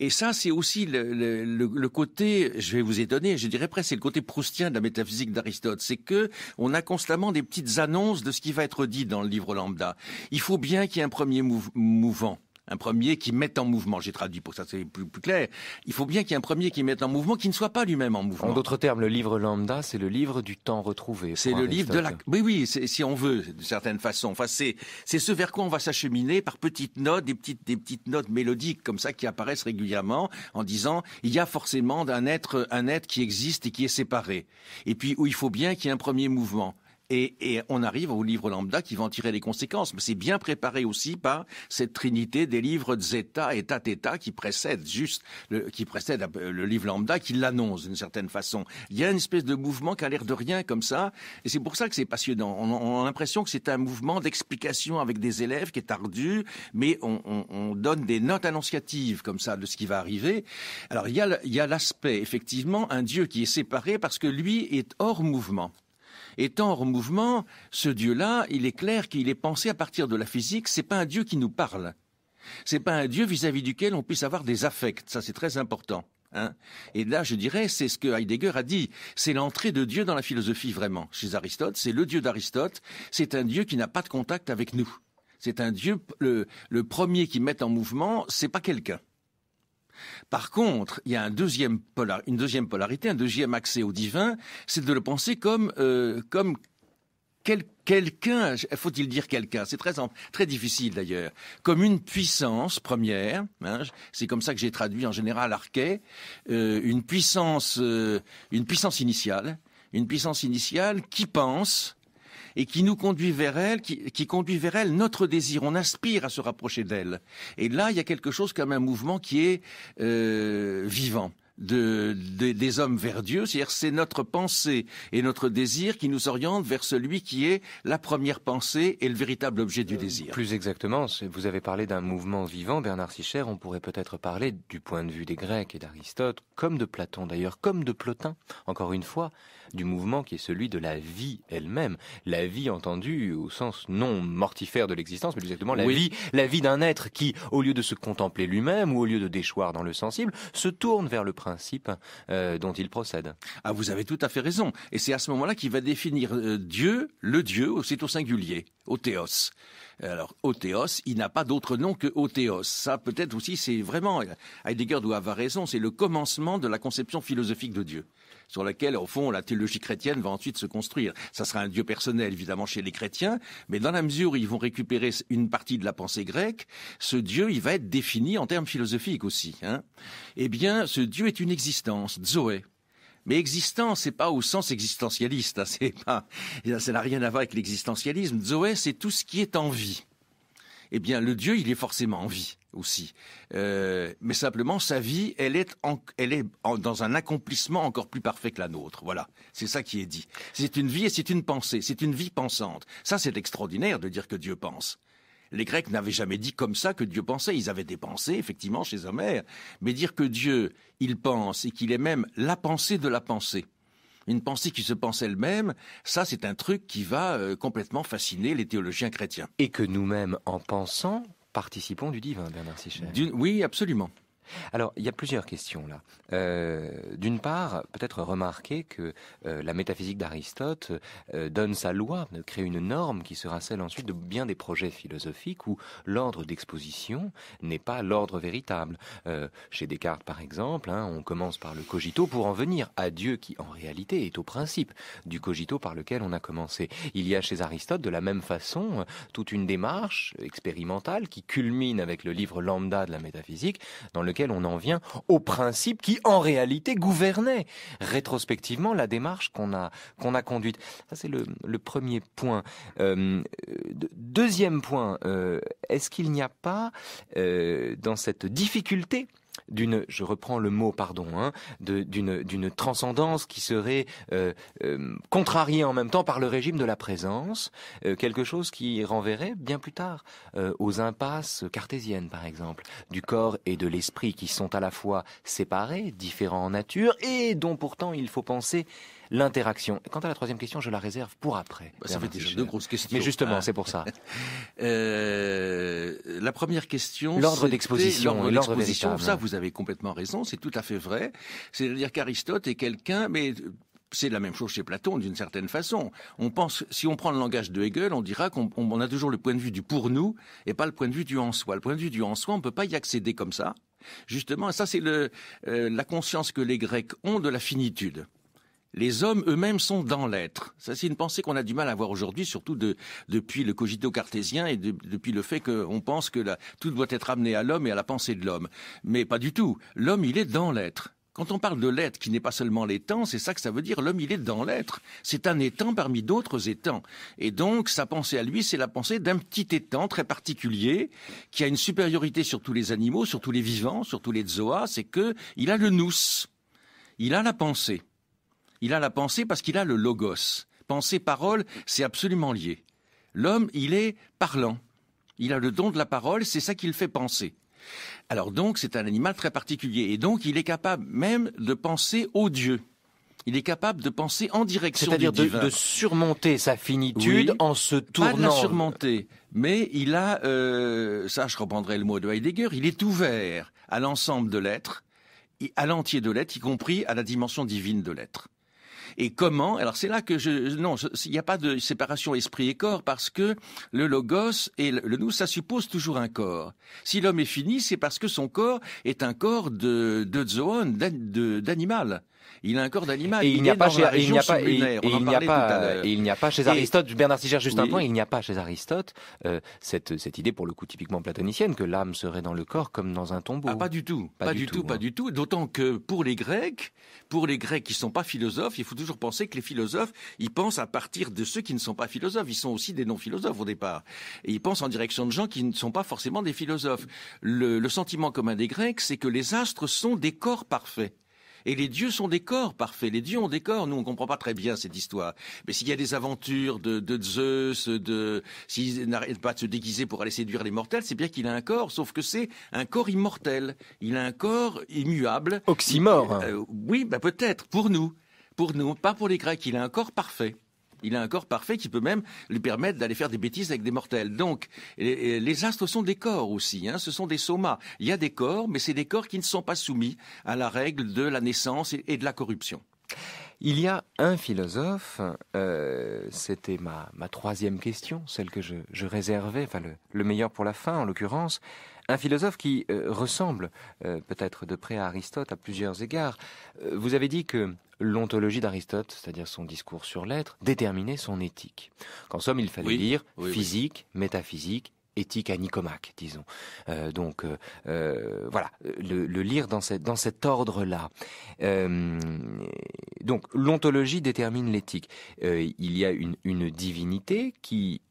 Et ça, c'est aussi le, côté, je vais vous étonner, je dirais presque, c'est le côté proustien de la métaphysique d'Aristote. C'est que on a constamment des petites annonces de ce qui va être dit dans le livre lambda. Il faut bien qu'il y ait un premier mouvement un premier qui mette en mouvement. J'ai traduit pour ça c'est plus, clair. Il faut bien qu'il y ait un premier qui mette en mouvement, qui ne soit pas lui-même en mouvement. En d'autres termes, le livre lambda, c'est le livre du temps retrouvé. C'est le livre de la. Oui, oui, si on veut, de certaine façon. Enfin, c'est c'est ce vers quoi on va s'acheminer par petites notes, des petites des petites notes mélodiques comme ça qui apparaissent régulièrement en disant il y a forcément un être un être qui existe et qui est séparé. Et puis où il faut bien qu'il y ait un premier mouvement. Et, on arrive au livre lambda qui va en tirer les conséquences. Mais c'est bien préparé aussi par cette trinité des livres zeta, et theta qui précèdent juste, le, qui précède euh, le livre lambda, qui l'annonce d'une certaine façon. Il y a une espèce de mouvement qui a l'air de rien comme ça. Et c'est pour ça que c'est passionnant. On, on a l'impression que c'est un mouvement d'explication avec des élèves qui est ardu, mais on, on, donne des notes annonciatives comme ça de ce qui va arriver. Alors il y a l'aspect, effectivement, un Dieu qui est séparé parce que lui est hors mouvement étant en mouvement, ce Dieu-là, il est clair qu'il est pensé à partir de la physique, c'est pas un Dieu qui nous parle. C'est pas un Dieu vis-à-vis duquel on puisse avoir des affects, ça c'est très important. Hein. et là, je dirais, c'est ce que Heidegger a dit, c'est l'entrée de Dieu dans la philosophie vraiment. Chez Aristote, c'est le Dieu d'Aristote, c'est un Dieu qui n'a pas de contact avec nous. C'est un Dieu, le premier qui met en mouvement, c'est pas quelqu'un. Par contre, il y a une deuxième polarité, un deuxième accès au divin, c'est de le penser comme, euh, quelqu'un, faut-il dire quelqu'un C'est très, difficile d'ailleurs. Comme une puissance première, hein, c'est comme ça que j'ai traduit en général Arquet, euh, une puissance, euh, une puissance initiale, une puissance initiale qui pense et qui nous conduit vers elle, qui, qui conduit vers elle notre désir. On aspire à se rapprocher d'elle. Et là, il y a quelque chose comme un mouvement qui est euh, vivant. De, des hommes vers Dieu, c'est-à-dire c'est notre pensée et notre désir qui nous orientent vers celui qui est la première pensée et le véritable objet du euh, désir. Plus exactement, vous avez parlé d'un mouvement vivant, Bernard Sicher, on pourrait peut-être parler du point de vue des Grecs et d'Aristote, comme de Platon d'ailleurs, comme de Plotin, encore une fois, du mouvement qui est celui de la vie elle-même. La vie entendue au sens non mortifère de l'existence, mais exactement la vie, la vie d'un être qui, au lieu de se contempler lui-même ou au lieu de déchoir dans le sensible, se tourne vers le principe euh, dont il procède. Ah, vous avez tout à fait raison. Et c'est à ce moment-là qu'il va définir euh, Dieu, le Dieu, c'est au singulier, au Alors, Othéos, il n'a pas d'autre nom que Othéos. Ça, peut-être aussi, c'est vraiment, Heidegger doit avoir raison, c'est le commencement de la conception philosophique de Dieu sur laquelle, au fond, la théologie chrétienne va ensuite se construire. Ça sera un Dieu personnel, évidemment, chez les chrétiens, mais dans la mesure où ils vont récupérer une partie de la pensée grecque, ce Dieu, il va être défini en termes philosophiques aussi. Hein. Eh bien, ce Dieu est une existence, Zoé. Mais existence, c'est pas au sens existentialiste, hein, c'est pas, ça n'a rien à voir avec l'existentialisme. Zoé, c'est tout ce qui est en vie. Eh bien, le Dieu, il est forcément en vie aussi. Euh, mais simplement, sa vie, elle est, elle est dans un accomplissement encore plus parfait que la nôtre. Voilà, c'est ça qui est dit. C'est une vie et c'est une pensée, c'est une vie pensante. Ça, c'est extraordinaire de dire que Dieu pense. Les Grecs n'avaient jamais dit comme ça que Dieu pensait. Ils avaient des pensées, effectivement, chez Homère. Mais dire que Dieu, il pense et qu'il est même la pensée de la pensée, une pensée qui se pense elle-même, ça c'est un truc qui va euh, complètement fasciner les théologiens chrétiens. Et que nous-mêmes, en pensant, Participons du divin, Bernard Sichet. Oui, absolument. Alors, il y a plusieurs questions là. Euh, d'une part, peut-être remarquer que euh, la métaphysique d'Aristote euh, donne sa loi, crée une norme qui sera celle ensuite de bien des projets philosophiques où l'ordre d'exposition n'est pas l'ordre véritable. chez Descartes, par exemple, hein, on commence par le cogito pour en venir à Dieu qui, en réalité, est au principe du cogito par lequel on a commencé. Il y a chez Aristote, de la même façon, toute une démarche expérimentale qui culmine avec le livre lambda de la métaphysique, dans le on en vient aux principes qui, en réalité, gouvernaient rétrospectivement la démarche qu'on a, a conduite. Ça, c'est le, premier point. Euh, deuxième point, euh, est-ce qu'il n'y a pas, euh, dans cette difficulté d'une, je reprends le mot, pardon, hein, d'une transcendance qui serait euh, euh, contrariée en même temps par le régime de la présence, euh, quelque chose qui renverrait bien plus tard aux impasses cartésiennes, par exemple, du corps et de l'esprit qui sont à la fois séparés, différents en nature, et dont pourtant il faut penser l'interaction. Quant à la troisième question, je la réserve pour après. Bah, ça fait déjà deux grosses questions. Mais justement, ah. c'est pour ça. Euh, la première question. L'ordre d'exposition. L'ordre d'exposition. Ça, vous avez complètement raison. C'est tout à fait vrai. C'est-à-dire qu'Aristote est quelqu'un, mais c'est la même chose chez Platon d'une certaine façon. On pense, si on prend le langage de Hegel, on dira qu'on a toujours le point de vue du pour nous et pas le point de vue du en soi. Le point de vue du en soi, on ne peut pas y accéder comme ça. Justement, ça c'est euh, la conscience que les Grecs ont de la finitude les hommes eux-mêmes sont dans l'être. Ça, c'est une pensée qu'on a du mal à avoir aujourd'hui, surtout depuis le cogito cartésien et depuis le fait qu'on pense que tout doit être amené à l'homme et à la pensée de l'homme. Mais pas du tout. L'homme, il est dans l'être. Quand on parle de l'être qui n'est pas seulement l'étang, c'est ça que ça veut dire. L'homme, il est dans l'être. C'est un étang parmi d'autres étangs. Et donc, sa pensée à lui, c'est la pensée d'un petit étang très particulier qui a une supériorité sur tous les animaux, sur tous les vivants, sur tous les zoas. C'est que il a le nous. Il a la pensée. Il a la pensée parce qu'il a le logos. Pensée, parole, c'est absolument lié. L'homme, il est parlant. Il a le don de la parole, c'est ça qu'il fait penser. Alors donc, c'est un animal très particulier. Et donc, il est capable même de penser au Dieu. Il est capable de penser en direction C'est-à-dire de, surmonter sa finitude en se tournant. Pas de surmonter, mais il a, euh, ça je reprendrai le mot de Heidegger, il est ouvert à l'ensemble de l'être, à l'entier de l'être, y compris à la dimension divine de l'être et comment. Alors c'est là que je non, il n'y a pas de séparation esprit et corps parce que le logos et le nous ça suppose toujours un corps. Si l'homme est fini, c'est parce que son corps est un corps de de zoon d'animal. Il a un corps d'animal. il n'y a pas chez et Aristote. Bernard Sigère, juste un point. Il n'y a pas chez Aristote euh, cette idée pour le coup typiquement platonicienne que l'âme serait dans le corps comme dans un tombeau. Ah, pas du tout. Pas, du, tout. pas hein. du tout. D'autant que pour les Grecs, pour les Grecs qui ne sont pas philosophes, il faut toujours penser que les philosophes, ils pensent à partir de ceux qui ne sont pas philosophes. Ils sont aussi des non-philosophes au départ. Et ils pensent en direction de gens qui ne sont pas forcément des philosophes. le sentiment commun des Grecs, c'est que les astres sont des corps parfaits. Et les dieux sont des corps parfaits. Les dieux ont des corps. Nous, on ne comprend pas très bien cette histoire. Mais s'il y a des aventures de, Zeus, de, s'il n'arrête pas de se déguiser pour aller séduire les mortels, c'est bien qu'il a un corps. Sauf que c'est un corps immortel. Il a un corps immuable. Oxymore. Euh, oui, bah peut-être. Pour nous. Pour nous. Pas pour les Grecs. Il a un corps parfait. Il a un corps parfait qui peut même lui permettre d'aller faire des bêtises avec des mortels. Donc, les astres sont des corps aussi, hein. ce sont des somas. Il y a des corps, mais c'est des corps qui ne sont pas soumis à la règle de la naissance et de la corruption. Il y a un philosophe, euh, c'était ma, troisième question, celle que je, réservais, enfin le, meilleur pour la fin en l'occurrence, un philosophe qui euh, ressemble euh, peut-être de près à Aristote à plusieurs égards. vous avez dit que l'ontologie d'Aristote, c'est-à-dire son discours sur l'être, déterminait son éthique. Qu'en somme, il fallait lire physique, métaphysique, éthique à nicomac disons. Euh, donc euh, euh, voilà, le, lire dans, cette, dans cet ordre-là. donc l'ontologie détermine l'éthique. il y a une, une divinité qui,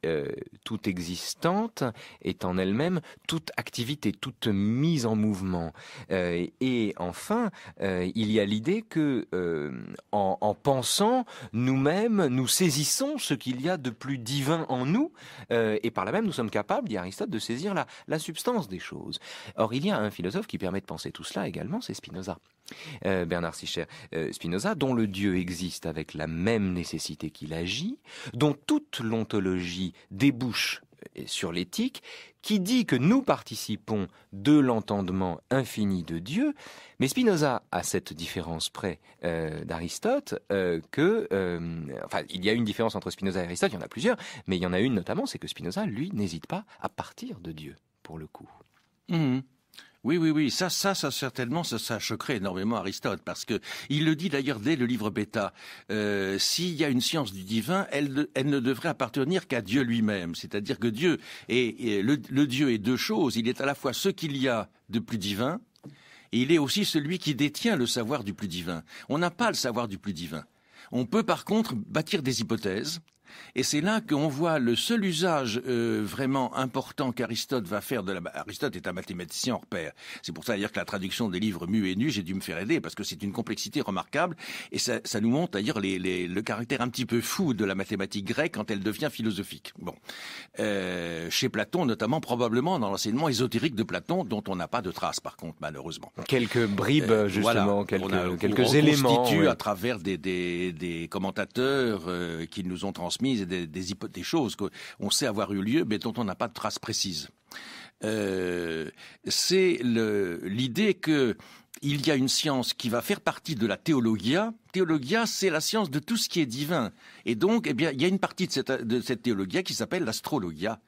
toute existante, est en elle-même toute activité, toute mise en mouvement. et enfin, il y a l'idée que, en, en, pensant nous-mêmes, nous saisissons ce qu'il y a de plus divin en nous, et par là même, nous sommes capables Aristote, de saisir la, substance des choses. Or, il y a un philosophe qui permet de penser tout cela également, c'est Spinoza. Euh, Bernard Sicher, euh, Spinoza, dont le Dieu existe avec la même nécessité qu'il agit, dont toute l'ontologie débouche sur l'éthique, qui dit que nous participons de l'entendement infini de Dieu, mais Spinoza a cette différence près euh, d'Aristote euh, que, euh, il y a une différence entre Spinoza et Aristote, il y en a plusieurs, mais il y en a une notamment, c'est que Spinoza, lui, n'hésite pas à partir de Dieu, pour le coup. Mmh. Oui, oui, oui, ça, ça, ça certainement, ça, ça choquerait énormément Aristote, parce que il le dit d'ailleurs dès le livre Bêta. Euh, s'il y a une science du divin, elle, ne devrait appartenir qu'à Dieu lui-même. C'est-à-dire que Dieu et le, Dieu est deux choses. Il est à la fois ce qu'il y a de plus divin, et il est aussi celui qui détient le savoir du plus divin. On n'a pas le savoir du plus divin. On peut par contre bâtir des hypothèses et c'est là qu'on voit le seul usage euh, vraiment important qu'Aristote va faire de la... Aristote est un mathématicien hors pair. C'est pour ça d'ailleurs que la traduction des livres mu et nu, j'ai dû me faire aider, parce que c'est une complexité remarquable, et ça, ça nous montre d'ailleurs les, les, le caractère un petit peu fou de la mathématique grecque quand elle devient philosophique. Bon. Euh, chez Platon, notamment, probablement dans l'enseignement ésotérique de Platon, dont on n'a pas de traces, par contre, malheureusement. Quelques euh, bribes, justement, quelques, éléments. on éléments. à travers des, des, des commentateurs qui nous ont transmis et des, choses qu'on sait avoir eu lieu, mais dont on n'a pas de traces précises. Euh, c'est l'idée qu''il y a une science qui va faire partie de la théologia. Théologia, c'est la science de tout ce qui est divin. Et donc, eh bien, il y a une partie de cette, de cette théologia qui s'appelle l'astrologia.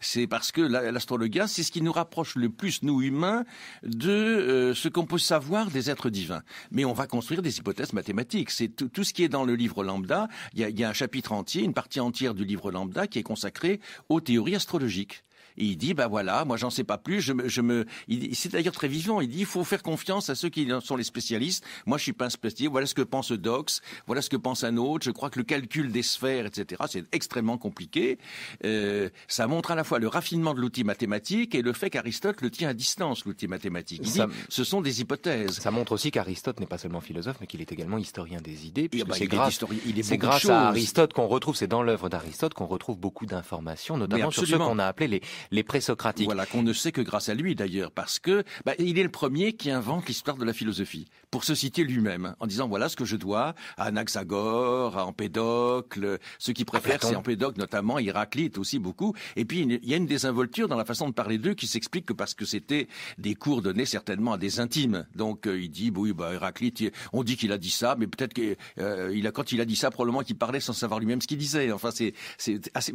C'est parce que l'astrologia, c'est ce qui nous rapproche le plus, nous humains, de euh, ce qu'on peut savoir des êtres divins. Mais on va construire des hypothèses mathématiques. C'est tout, ce qui est dans le livre lambda. Il y, a, il y a un chapitre entier, une partie entière du livre lambda qui est consacrée aux théories astrologiques il dit, bah voilà, moi j'en sais pas plus. Je, je me, c'est d'ailleurs très vivant. Il dit, il faut faire confiance à ceux qui sont les spécialistes. Moi, je suis pas un spécialiste. Voilà ce que pense Dox. Voilà ce que pense un autre. Je crois que le calcul des sphères, etc., c'est extrêmement compliqué. Euh, ça montre à la fois le raffinement de l'outil mathématique et le fait qu'Aristote le tient à distance, l'outil mathématique. Il dit, ce sont des hypothèses. Ça montre aussi qu'Aristote n'est pas seulement philosophe, mais qu'il est également historien des idées. Ah bah, c'est grâce, est est grâce à Aristote qu'on retrouve, c'est dans l'œuvre d'Aristote qu'on retrouve beaucoup d'informations, notamment sur ce qu'on a appelé les, les présocratiques. Voilà, qu'on ne sait que grâce à lui d'ailleurs, parce que bah, il est le premier qui invente l'histoire de la philosophie, pour se citer lui-même, en disant voilà ce que je dois à Anaxagore, à Empédocle, ceux qui préfèrent c'est Empédocle notamment, Héraclite aussi beaucoup, et puis il y a une désinvolture dans la façon de parler d'eux qui s'explique que parce que c'était des cours donnés certainement à des intimes, donc euh, il dit oui bah Héraclite, on dit qu'il a dit ça, mais peut-être qu'il euh, a quand il a dit ça probablement qu'il parlait sans savoir lui-même ce qu'il disait, enfin c'est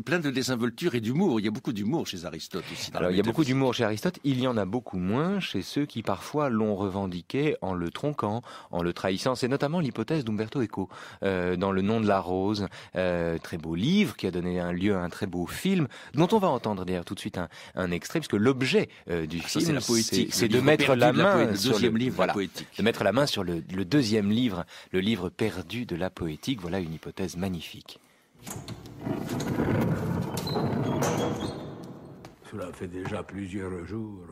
plein de désinvolture et d'humour, il y a beaucoup d'humour chez Aristote. Alors, il y a beaucoup d'humour chez Aristote, il y en a beaucoup moins chez ceux qui parfois l'ont revendiqué en le tronquant, en le trahissant. C'est notamment l'hypothèse d'Umberto Eco euh, dans Le nom de la rose, euh, très beau livre qui a donné un lieu à un très beau film, dont on va entendre d'ailleurs tout de suite un, extrait, puisque l'objet euh, du cinéma ah, film, c'est de mettre la main deuxième livre, de mettre la main sur le deuxième livre, le livre perdu de la poétique. Voilà une hypothèse magnifique. Cela fait déjà plusieurs jours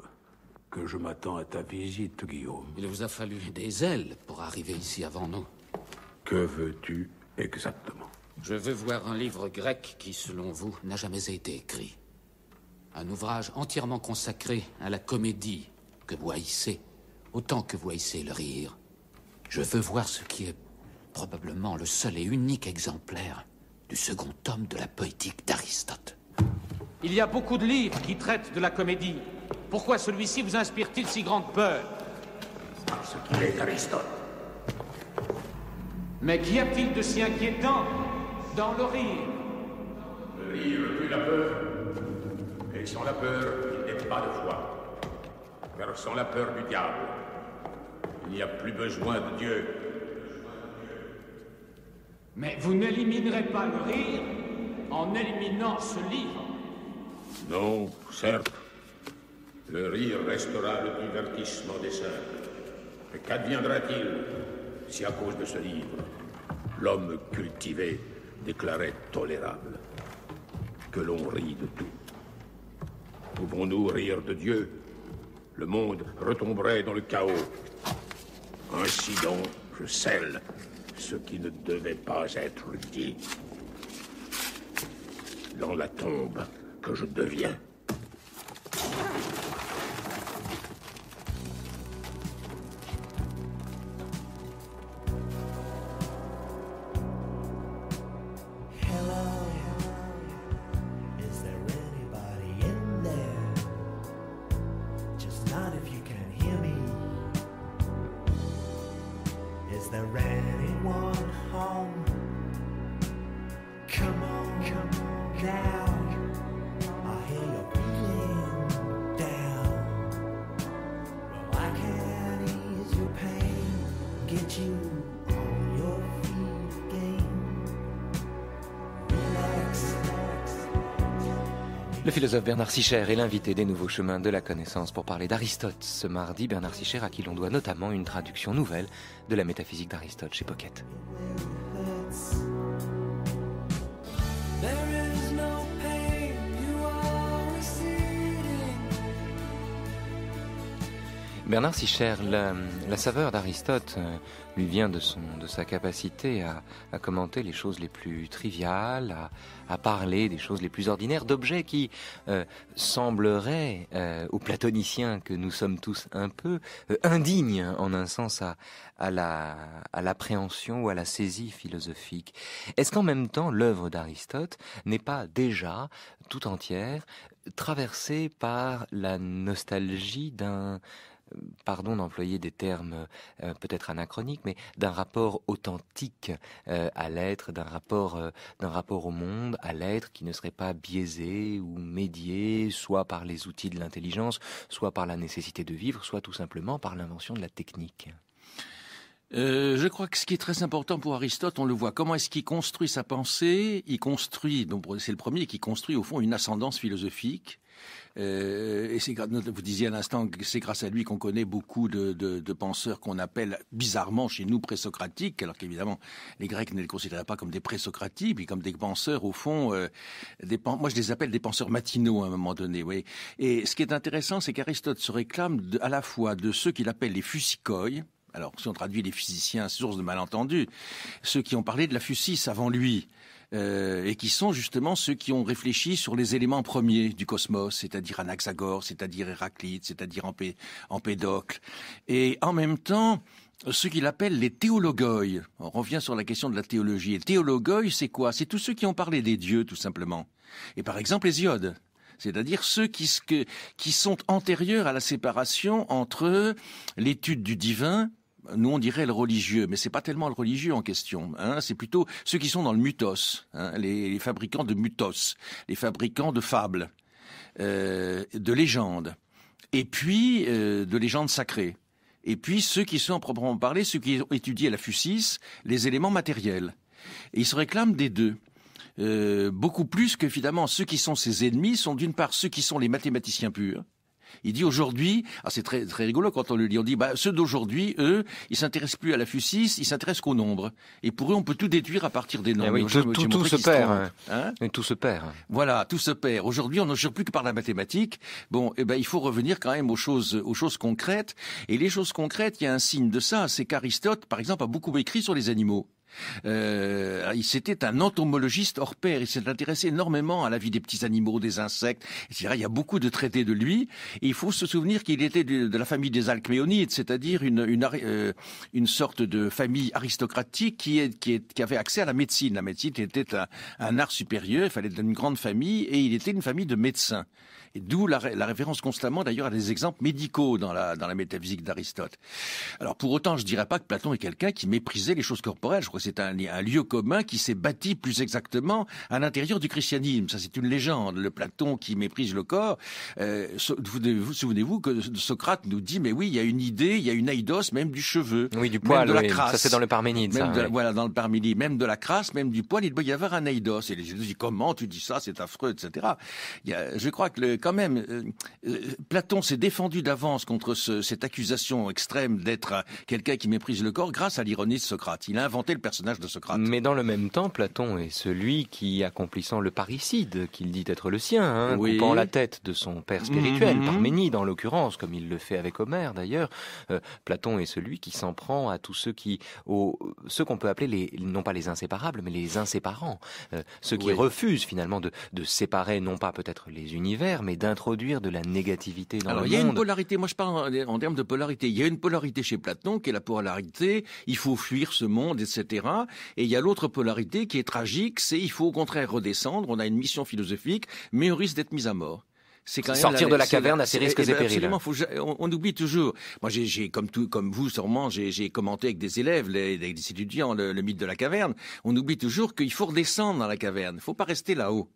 que je m'attends à ta visite, Guillaume. Il vous a fallu des ailes pour arriver ici avant nous. Que veux-tu exactement Je veux voir un livre grec qui, selon vous, n'a jamais été écrit. Un ouvrage entièrement consacré à la comédie que vous haïssez, autant que vous haïssez le rire. Je veux voir ce qui est probablement le seul et unique exemplaire du second tome de la poétique d'Aristote. Il y a beaucoup de livres qui traitent de la comédie. Pourquoi celui-ci vous inspire-t-il si grande peur Parce qu'il est Aristote. Mais qu'y a-t-il de si inquiétant dans le rire Le rire tue la peur. Et sans la peur, il n'est pas de foi. Car sans la peur du diable, il n'y a plus besoin de Dieu. Mais vous n'éliminerez pas le rire en éliminant ce livre. Non, certes. Le rire restera le divertissement des saints. Mais qu'adviendra-t-il si à cause de ce livre, l'homme cultivé déclarait tolérable que l'on rit de tout Pouvons-nous rire de Dieu Le monde retomberait dans le chaos. Ainsi donc, je scelle ce qui ne devait pas être dit dans la tombe que je deviens. philosophe Bernard Sicher est l'invité des Nouveaux Chemins de la Connaissance pour parler d'Aristote. Ce mardi, Bernard Sicher à qui l'on doit notamment une traduction nouvelle de la métaphysique d'Aristote chez Pocket. Bernard si cher, la saveur d'Aristote euh, lui vient de, son, de sa capacité à, commenter les choses les plus triviales, à, parler des choses les plus ordinaires, d'objets qui euh, sembleraient euh, aux platoniciens que nous sommes tous un peu indignes en un sens à, à l'appréhension ou à la saisie philosophique. Est-ce qu'en même temps l'œuvre d'Aristote n'est pas déjà tout entière traversée par la nostalgie d'un pardon d'employer des termes euh, peut-être anachroniques, mais d'un rapport authentique euh, à l'être, d'un rapport, euh, rapport au monde, à l'être qui ne serait pas biaisé ou médié, soit par les outils de l'intelligence, soit par la nécessité de vivre, soit tout simplement par l'invention de la technique. je crois que ce qui est très important pour Aristote, on le voit. Comment est-ce qu'il construit sa pensée Il construit, c'est le premier qui construit au fond une ascendance philosophique euh, vous disiez à l'instant que c'est grâce à lui qu'on connaît beaucoup de, penseurs qu'on appelle bizarrement chez nous présocratiques, alors qu'évidemment les Grecs ne les considéraient pas comme des présocratiques, mais comme des penseurs au fond. Euh, moi, je les appelle des penseurs matinaux à un moment donné. Et ce qui est intéressant, c'est qu'Aristote se réclame à la fois de ceux qu'il appelle les fusicoïs, alors, si on traduit les physiciens, source de malentendus, ceux qui ont parlé de la fusis avant lui, euh, et qui sont justement ceux qui ont réfléchi sur les éléments premiers du cosmos, c'est-à-dire Anaxagore, c'est-à-dire Héraclite, c'est-à-dire Empédocle. Et en même temps, ceux qu'il appelle les théologoi, On revient sur la question de la théologie. Les théologoi, c'est quoi C'est tous ceux qui ont parlé des dieux, tout simplement. Et par exemple, Hésiode c'est-à-dire ceux qui, sont antérieurs à la séparation entre l'étude du divin nous on dirait le religieux, mais ce n'est pas tellement le religieux en question. Hein. c'est plutôt ceux qui sont dans le mutos, hein, les, fabricants de mutos, les fabricants de fables, euh, de légendes, et puis euh, de légendes sacrées. Et puis ceux qui sont en proprement parler, ceux qui ont étudié la fusis, les éléments matériels. Et ils se réclament des deux. Euh, beaucoup plus que finalement, ceux qui sont ses ennemis sont d'une part ceux qui sont les mathématiciens purs, il dit aujourd'hui, ah c'est très, très rigolo quand on le lit, on dit, bah, ceux d'aujourd'hui, eux, ils s'intéressent plus à la fusis, ils s'intéressent qu'aux nombres. Et pour eux, on peut tout déduire à partir des eh nombres. Oui, tout, se perd. Hein. Hein et tout se perd. Voilà, tout se perd. Aujourd'hui, on ne gère plus que par la mathématique. Bon, eh ben, il faut revenir quand même aux choses, aux choses concrètes. Et les choses concrètes, il y a un signe de ça, c'est qu'Aristote, par exemple, a beaucoup écrit sur les animaux. Euh, C'était ah, un entomologiste hors pair. Il s'est intéressé énormément à la vie des petits animaux, des insectes, Il y a beaucoup de traités de lui. il faut se souvenir qu'il était de, la famille des Alcméonides, c'est-à-dire une, euh, sorte de famille aristocratique qui, avait accès à la médecine. La médecine était un, art supérieur, il fallait être une grande famille, et il était une famille de médecins d'où la, référence constamment d'ailleurs à des exemples médicaux dans la, dans la métaphysique d'Aristote. Alors pour autant, je dirais pas que Platon est quelqu'un qui méprisait les choses corporelles. Je crois que c'est un, lieu commun qui s'est bâti plus exactement à l'intérieur du christianisme. Ça c'est une légende. Le Platon qui méprise le corps. Euh, vous souvenez-vous que Socrate nous dit mais oui, il y a une idée, il y a une eidos même du cheveu, oui, du poil, de la crasse. Ça c'est dans le Parménide. Ça, Voilà dans le Parménide, même de la crasse, même du poil, il doit y avoir un eidos Et les nous disent comment tu dis ça, c'est affreux, etc. je crois que le quand même, euh, euh, Platon s'est défendu d'avance contre cette accusation extrême d'être euh, quelqu'un qui méprise le corps grâce à l'ironie de Socrate. Il a inventé le personnage de Socrate. Mais dans le même temps, Platon est celui qui, accomplissant le parricide qu'il dit être le sien, hein, oui. coupant la tête de son père spirituel, mhm. Parménide en l'occurrence, comme il le fait avec Homère d'ailleurs, Platon est celui qui s'en prend à tous ceux qui, aux, ceux qu'on peut appeler les, non pas les inséparables, mais les inséparants, ceux qui refusent finalement de, de séparer non pas peut-être les univers, mais et d'introduire de la négativité dans le monde. Il y a une polarité, moi je parle en, termes de polarité. Il y a une polarité chez Platon qui est la polarité, il faut fuir ce monde, etc. Et il y a l'autre polarité qui est tragique, c'est il faut au contraire redescendre, on a une mission philosophique, mais on risque d'être mis à mort sortir de la caverne à ses risques et, eh ben, périls. Absolument, on, oublie toujours. Moi, comme comme vous sûrement, j'ai commenté avec des élèves, avec des étudiants, le, mythe de la caverne. On oublie toujours qu'il faut redescendre dans la caverne. Il ne faut pas rester là-haut.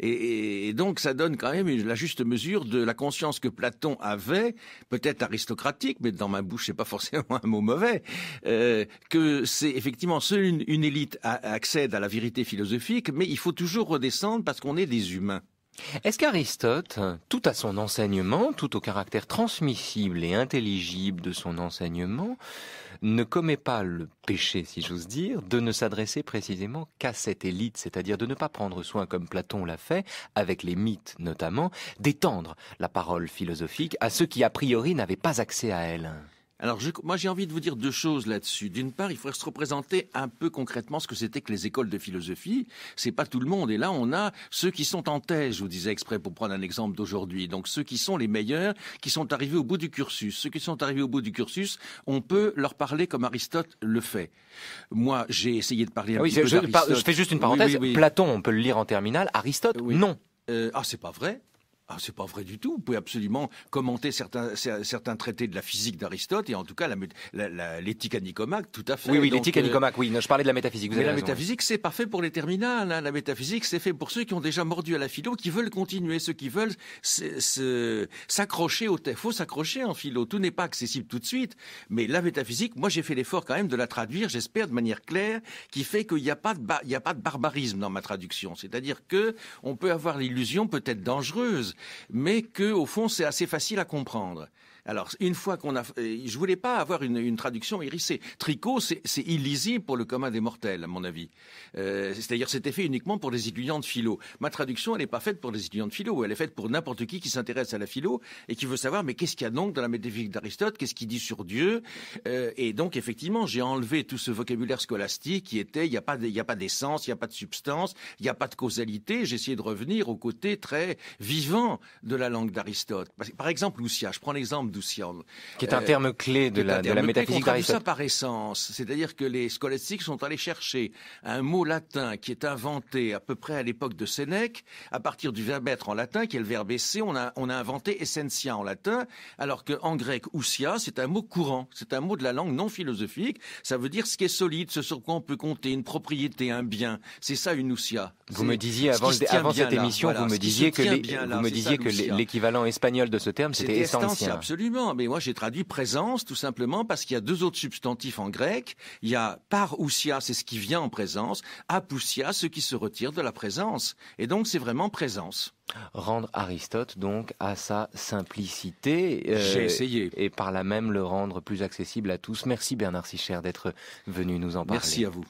Et, donc ça donne quand même la juste mesure de la conscience que Platon avait, peut-être aristocratique, mais dans ma bouche c'est pas forcément un mot mauvais, euh, que c'est effectivement seule une, élite accède à la vérité philosophique, mais il faut toujours redescendre parce qu'on est des humains. Est-ce qu'Aristote, tout à son enseignement, tout au caractère transmissible et intelligible de son enseignement, ne commet pas le péché, si j'ose dire, de ne s'adresser précisément qu'à cette élite, c'est-à-dire de ne pas prendre soin, comme Platon l'a fait, avec les mythes notamment, d'étendre la parole philosophique à ceux qui a priori n'avaient pas accès à elle. Alors, moi, j'ai envie de vous dire deux choses là-dessus. D'une part, il faudrait se représenter un peu concrètement ce que c'était que les écoles de philosophie. C'est pas tout le monde. Et là, on a ceux qui sont en thèse, je vous disais exprès pour prendre un exemple d'aujourd'hui. Donc, ceux qui sont les meilleurs, qui sont arrivés au bout du cursus. Ceux qui sont arrivés au bout du cursus, on peut leur parler comme Aristote le fait. Moi, j'ai essayé de parler un ah je, fais juste une parenthèse. Platon, on peut le lire en terminale. Aristote, non. Euh, ah, c'est pas vrai. Ah, c'est pas vrai du tout. Vous pouvez absolument commenter certains, certains traités de la physique d'Aristote et en tout cas l'éthique la, la, à tout à fait. Oui, oui, l'éthique à euh, oui. je parlais de la métaphysique. la métaphysique, c'est parfait pour les terminales. Hein. La métaphysique, c'est fait pour ceux qui ont déjà mordu à la philo, qui veulent continuer, ceux qui veulent s'accrocher au texte. Faut s'accrocher en philo. Tout n'est pas accessible tout de suite. Mais la métaphysique, moi, j'ai fait l'effort quand même de la traduire, j'espère, de manière claire, qui fait qu'il n'y a pas de, il a pas de barbarisme dans ma traduction. C'est-à-dire que on peut avoir l'illusion peut-être dangereuse mais que, au fond, c'est assez facile à comprendre. Alors, une fois qu'on a... Je voulais pas avoir une, une traduction hérissée. Tricot, c'est illisible pour le commun des mortels, à mon avis. Euh, C'est-à-dire, c'était fait uniquement pour les étudiants de philo. Ma traduction, elle n'est pas faite pour les étudiants de philo. Elle est faite pour n'importe qui qui s'intéresse à la philo et qui veut savoir, mais qu'est-ce qu'il y a donc dans la métaphysique d'Aristote Qu'est-ce qu'il dit sur Dieu euh, Et donc, effectivement, j'ai enlevé tout ce vocabulaire scolastique qui était, il n'y a pas d'essence, il n'y a pas de substance, il n'y a pas de causalité. J'ai essayé de revenir au côté très vivant de la langue d'Aristote. Par exemple, Lucia, je prends l'exemple qui est un euh, terme clé de la, de la métaphysique d'Aristote. ça par essence. C'est-à-dire que les scolastiques sont allés chercher un mot latin qui est inventé à peu près à l'époque de Sénèque, à partir du verbe être en latin, qui est le verbe esser, on a, on a inventé essentia en latin, alors qu'en grec, ousia, c'est un mot courant, c'est un mot de la langue non philosophique, ça veut dire ce qui est solide, ce sur quoi on peut compter, une propriété, un bien. C'est ça une ousia. Vous me disiez avant, cette émission, vous, me disiez que, me disiez que l'équivalent espagnol de ce terme, c'était essentia. Absolument. Absolument. Mais moi, j'ai traduit présence tout simplement parce qu'il y a deux autres substantifs en grec. Il y a parousia, c'est ce qui vient en présence, apousia, ce qui se retire de la présence. Et donc, c'est vraiment présence. Rendre Aristote donc à sa simplicité. Euh, j'ai essayé. Et par là même le rendre plus accessible à tous. Merci Bernard cher d'être venu nous en parler. Merci à vous.